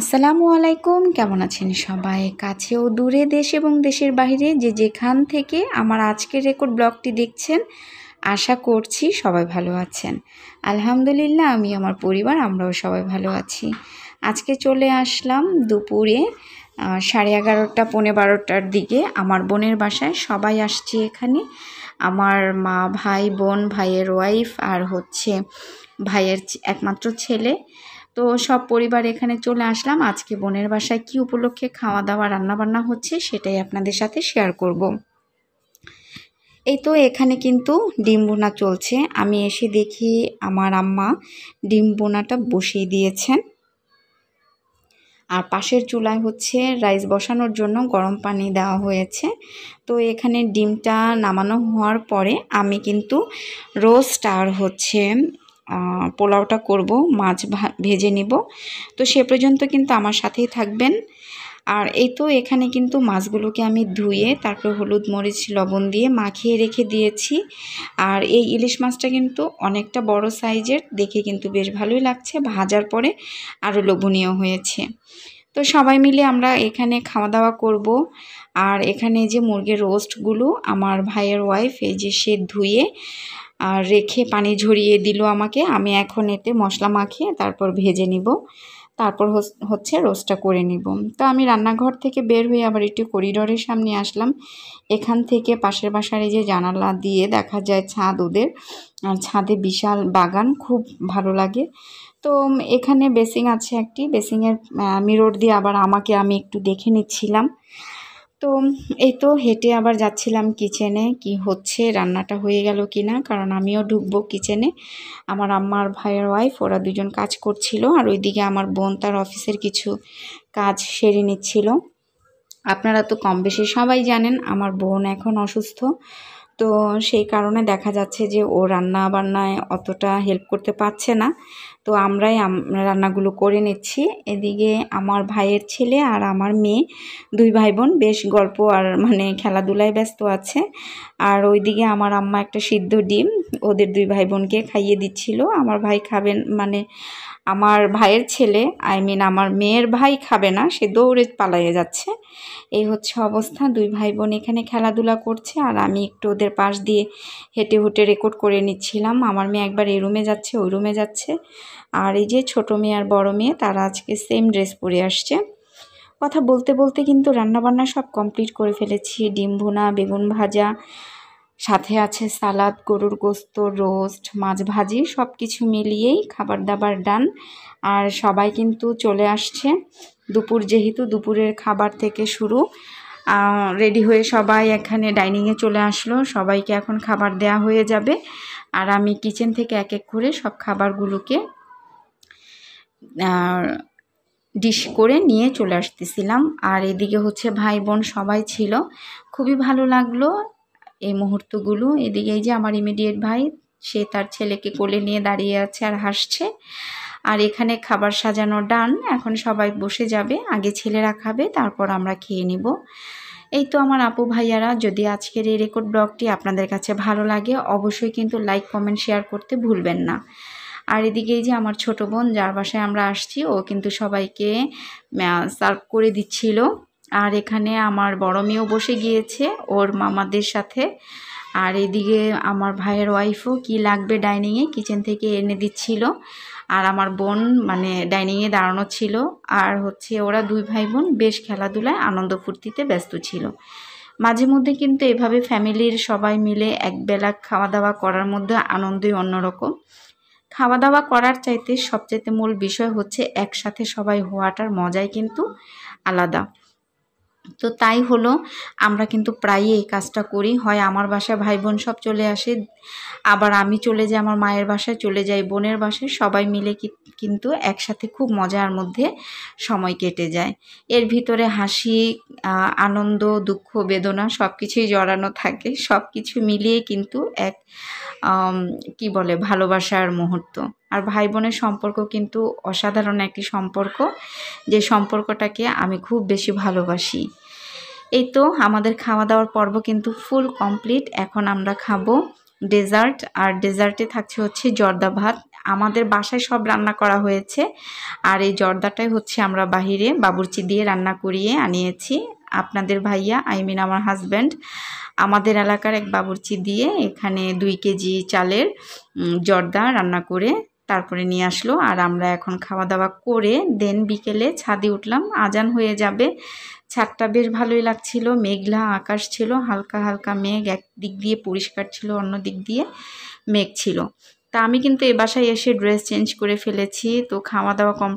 আসসালামু আলাইকুম কেমন আছেন সবাই কাছে ও দূরে দেশ এবং দেশের বাহিরে যে যেখান থেকে আমার আজকের রেকর্ড ব্লগটি দেখছেন আশা করছি সবাই ভালো আছেন আলহামদুলিল্লাহ আমি আমার পরিবার আমরাও সবাই ভালো আছি আজকে চলে আসলাম দুপুরে সাড়ে এগারোটা পৌনে বারোটার দিকে আমার বোনের বাসায় সবাই আসছে এখানে আমার মা ভাই বোন ভাইয়ের ওয়াইফ আর হচ্ছে ভাইয়ের একমাত্র ছেলে তো সব পরিবার এখানে চলে আসলাম আজকে বোনের বাসায় কি উপলক্ষে খাওয়া দাওয়া রান্নাবান্না হচ্ছে সেটাই আপনাদের সাথে শেয়ার করব। এই তো এখানে কিন্তু ডিম বোনা চলছে আমি এসে দেখি আমার আম্মা ডিম বোনাটা বসিয়ে দিয়েছেন আর পাশের চুলায় হচ্ছে রাইস বসানোর জন্য গরম পানি দেওয়া হয়েছে তো এখানে ডিমটা নামানো হওয়ার পরে আমি কিন্তু রোস্ট আর হচ্ছে পোলাওটা করব মাছ ভেজে নিব তো সে পর্যন্ত কিন্তু আমার সাথেই থাকবেন আর এই তো এখানে কিন্তু মাছগুলোকে আমি ধুয়ে তারপর হলুদ মরিচ লবণ দিয়ে মাখিয়ে রেখে দিয়েছি আর এই ইলিশ মাছটা কিন্তু অনেকটা বড় সাইজের দেখে কিন্তু বেশ ভালোই লাগছে ভাজার পরে আরও লোভনীয় হয়েছে তো সবাই মিলে আমরা এখানে খাওয়া দাওয়া করব আর এখানে যে মুরগির রোস্টগুলো আমার ভাইয়ের ওয়াইফ এই যে সে ধুয়ে আর রেখে পানি ঝরিয়ে দিল আমাকে আমি এখন এতে মশলা মাখিয়ে তারপর ভেজে নিব তারপর হচ্ছে রোস্টটা করে নিব তো আমি রান্নাঘর থেকে বের হয়ে আবার একটু করিডোরের সামনে আসলাম এখান থেকে পাশের বাসার এই যে জানালা দিয়ে দেখা যায় ছাদ ওদের আর ছাদে বিশাল বাগান খুব ভালো লাগে তো এখানে বেসিং আছে একটি বেসিংয়ের মিরর দিয়ে আবার আমাকে আমি একটু দেখে নিচ্ছিলাম তো এই তো হেঁটে আবার যাচ্ছিলাম কিচেনে কি হচ্ছে রান্নাটা হয়ে গেল কি না কারণ আমিও ঢুকবো কিচেনে আমার আম্মার ভাইয়ের ওয়াইফ ওরা দুজন কাজ করছিল আর ওইদিকে আমার বোন তার অফিসের কিছু কাজ সেরে নিচ্ছিল আপনারা তো কম বেশি সবাই জানেন আমার বোন এখন অসুস্থ তো সেই কারণে দেখা যাচ্ছে যে ও রান্না বান্নায় অতটা হেল্প করতে পারছে না তো আমরাই রান্নাগুলো করে নিচ্ছি এদিকে আমার ভাইয়ের ছেলে আর আমার মেয়ে দুই ভাই বোন বেশ গল্প আর মানে খেলাধুলায় ব্যস্ত আছে আর ওইদিকে আমার আম্মা একটা সিদ্ধ ডিম ওদের দুই ভাই বোনকে খাইয়ে দিচ্ছিল আমার ভাই খাবেন মানে আমার ভাইয়ের ছেলে আই মিন আমার মেয়ের ভাই খাবে না সে দৌড়ে পালাইয়ে যাচ্ছে এই হচ্ছে অবস্থা দুই ভাই বোন এখানে খেলাধুলা করছে আর আমি একটু ওদের পাশ দিয়ে হেঁটে হুটে রেকর্ড করে নিচ্ছিলাম আমার মেয়ে একবার এই রুমে যাচ্ছে ওই রুমে যাচ্ছে আর এই যে ছোটো মেয়ে আর বড় মেয়ে তারা আজকে সেম ড্রেস পরে আসছে কথা বলতে বলতে কিন্তু রান্নাবান্না সব কমপ্লিট করে ফেলেছি ডিম ভুনা বেগুন ভাজা সাথে আছে সালাদ গরুর গোস্ত রোস্ট মাছ ভাজি সব কিছু মিলিয়েই খাবার দাবার ডান আর সবাই কিন্তু চলে আসছে দুপুর যেহেতু দুপুরের খাবার থেকে শুরু রেডি হয়ে সবাই এখানে ডাইনিংয়ে চলে আসলো সবাইকে এখন খাবার দেয়া হয়ে যাবে আর আমি কিচেন থেকে এক এক করে সব খাবারগুলোকে ডিশ করে নিয়ে চলে আসতেছিলাম আর এদিকে হচ্ছে ভাই বোন সবাই ছিল খুবই ভালো লাগলো এই মুহূর্তগুলো এদিকে এই যে আমার ইমিডিয়েট ভাই সে তার ছেলেকে কোলে নিয়ে দাঁড়িয়ে আছে আর হাসছে আর এখানে খাবার সাজানো ডান এখন সবাই বসে যাবে আগে ছেলেরা খাবে তারপর আমরা খেয়ে নিব এই তো আমার আপু ভাইয়ারা যদি আজকের এই রেকর্ড ব্লগটি আপনাদের কাছে ভালো লাগে অবশ্যই কিন্তু লাইক কমেন্ট শেয়ার করতে ভুলবেন না আর এদিকে যে আমার ছোট বোন যার বাসায় আমরা আসছি ও কিন্তু সবাইকে সার্ভ করে দিচ্ছিল আর এখানে আমার বড় মেয়েও বসে গিয়েছে ওর মামাদের সাথে আর এদিকে আমার ভাইয়ের ওয়াইফও কি লাগবে ডাইনিংয়ে কিচেন থেকে এনে দিচ্ছিল আর আমার বোন মানে ডাইনিংয়ে দাঁড়ানো ছিল আর হচ্ছে ওরা দুই ভাই বোন বেশ খেলাধুলায় আনন্দ ফুর্তিতে ব্যস্ত ছিল মাঝে মধ্যে কিন্তু এভাবে ফ্যামিলির সবাই মিলে একবেলা খাওয়া দাওয়া করার মধ্যে আনন্দই অন্যরকম খাওয়া দাওয়া করার চাইতে সবচাইতে মূল বিষয় হচ্ছে একসাথে সবাই হওয়াটার মজাই কিন্তু আলাদা তো তাই হলো আমরা কিন্তু প্রায়ই এই কাজটা করি হয় আমার বাসায় ভাই বোন সব চলে আসে আবার আমি চলে যাই আমার মায়ের বাসায় চলে যাই বোনের বাসায় সবাই মিলে কিন্তু একসাথে খুব মজার মধ্যে সময় কেটে যায় এর ভিতরে হাসি আনন্দ দুঃখ বেদনা সব কিছুই জড়ানো থাকে সব কিছু মিলিয়ে কিন্তু এক কি বলে ভালোবাসার মুহূর্ত আর ভাই বোনের সম্পর্ক কিন্তু অসাধারণ একটি সম্পর্ক যে সম্পর্কটাকে আমি খুব বেশি ভালোবাসি এই তো আমাদের খাওয়া দাওয়ার পর্ব কিন্তু ফুল কমপ্লিট এখন আমরা খাবো ডেজার্ট আর ডেজার্টে থাকছে হচ্ছে জর্দা ভাত আমাদের বাসায় সব রান্না করা হয়েছে আর এই জর্দাটাই হচ্ছে আমরা বাহিরে বাবুর্চি দিয়ে রান্না করিয়ে আনিয়েছি আপনাদের ভাইয়া আই মিন আমার হাজব্যান্ড আমাদের এলাকার এক বাবুর্চি দিয়ে এখানে দুই কেজি চালের জর্দা রান্না করে তারপরে নিয়ে আসলো আর আমরা এখন খাওয়া দাওয়া করে দেন বিকেলে ছাদে উঠলাম আজান হয়ে যাবে ছাদটা বেশ ভালোই লাগছিল মেঘলা আকাশ ছিল হালকা হালকা মেঘ এক দিক দিয়ে পরিষ্কার ছিল অন্য দিক দিয়ে মেঘ ছিল তা আমি কিন্তু এ বাসায় এসে ড্রেস চেঞ্জ করে ফেলেছি তো খাওয়া দাওয়া কম